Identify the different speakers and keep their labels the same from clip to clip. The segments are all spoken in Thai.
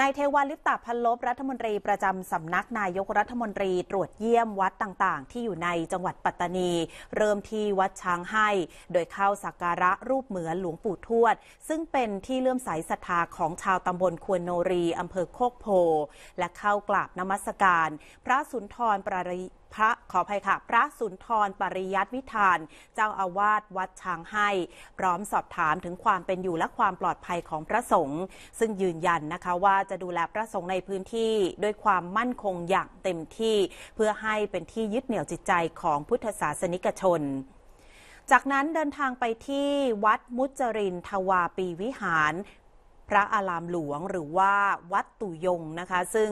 Speaker 1: นายเทวันลิปตาพันลบรัฐมนตรีประจำสำนักนายกรัฐมนตรีตรวจเยี่ยมวัดต่างๆ ที่อยู่ในจังหวัดปัตตานี เริ่มที่วัดช้างให้ โดยเข้าสักการะรูปเหมือนหลวงปู่ทวด ซึ่งเป็นที่เลื่อมใสศรัทธาของชาวตำบลควนโนรีอำเภอโคกโพ และเข้ากราบนมัสการ พระสุนทรปราพระขออภัยค่ะ พระสุนทรปริยัติวิธาน เจ้าอาวาสวัดช้างให้ พร้อมสอบถามถึงความเป็นอยู่และความปลอดภัยของพระสงฆ์ซึ่งยืนยันนะคะว่าจะดูแลพระสงฆ์ในพื้นที่ด้วยความมั่นคงอย่างเต็มที่เพื่อให้เป็นที่ยึดเหนี่ยวจิตใจของพุทธศาสนิกชน จากนั้นเดินทางไปที่วัดมุจรินทวาปีวิหาร พระอารามหลวงหรือว่าวัดตุยงนะคะซึ่ง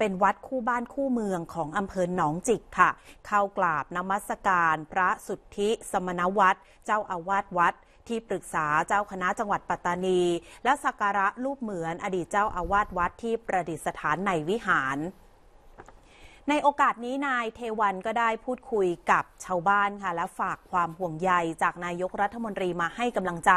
Speaker 1: เป็นวัดคู่บ้านคู่เมืองของอำเภอหนองจิกค่ะ เข้ากราบนมัสการพระสุทธิสมณวัดเจ้าอาวาสวัดที่ปรึกษาเจ้าคณะจังหวัดปัตตานี และสักการะรูปเหมือนอดีตเจ้าอาวาสวัดที่ประดิษฐานในวิหารในโอกาสนี้นายเทวันก็ได้พูดคุยกับชาวบ้านค่ะและฝากความห่วงใยจากนายกรัฐมนตรีมาให้กำลังใจ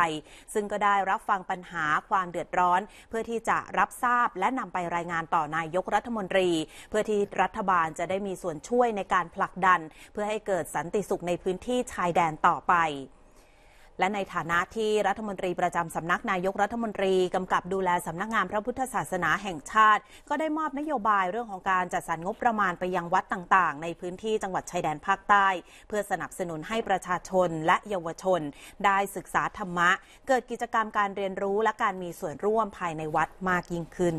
Speaker 1: ซึ่งก็ได้รับฟังปัญหาความเดือดร้อน เพื่อที่จะรับทราบและนำไปรายงานต่อนายกรัฐมนตรี เพื่อที่รัฐบาลจะได้มีส่วนช่วยในการผลักดัน เพื่อให้เกิดสันติสุขในพื้นที่ชายแดนต่อไปและในฐานะที่รัฐมนตรีประจำสำนักนายกรัฐมนตรีกำกับดูแลสำนักงานพระพุทธศาสนาแห่งชาติ ก็ได้มอบนโยบายเรื่องของการจัดสรรงบประมาณไปยังวัดต่างๆ ในพื้นที่จังหวัดชายแดนภาคใต้ เพื่อสนับสนุนให้ประชาชนและเยาวชนได้ศึกษาธรรมะ เกิดกิจกรรมการเรียนรู้และการมีส่วนร่วมภายในวัดมากยิ่งขึ้น